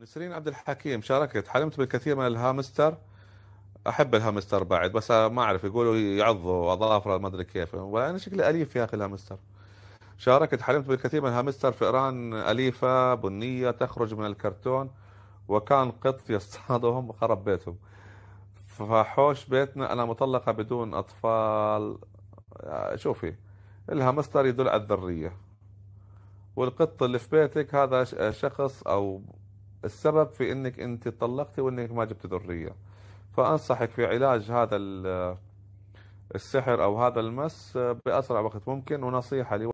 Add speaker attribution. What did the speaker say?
Speaker 1: نسرين عبد الحكيم شاركت حلمت بالكثير من الهامستر احب الهامستر بعد بس ما اعرف يقولوا يعضوا اظافره ما ادري كيف وانا شكلي اليف يا اخي الهامستر شاركت حلمت بالكثير من الهامستر فئران اليفه بنيه تخرج من الكرتون وكان قط يصطادهم وخرب بيتهم فحوش بيتنا انا مطلقه بدون اطفال شوفي الهامستر يدل على الذريه والقط اللي في بيتك هذا شخص او السبب في انك انت طلقتي وانك ما جبت ذريه فانصحك في علاج هذا السحر او هذا المس باسرع وقت ممكن ونصيحه لي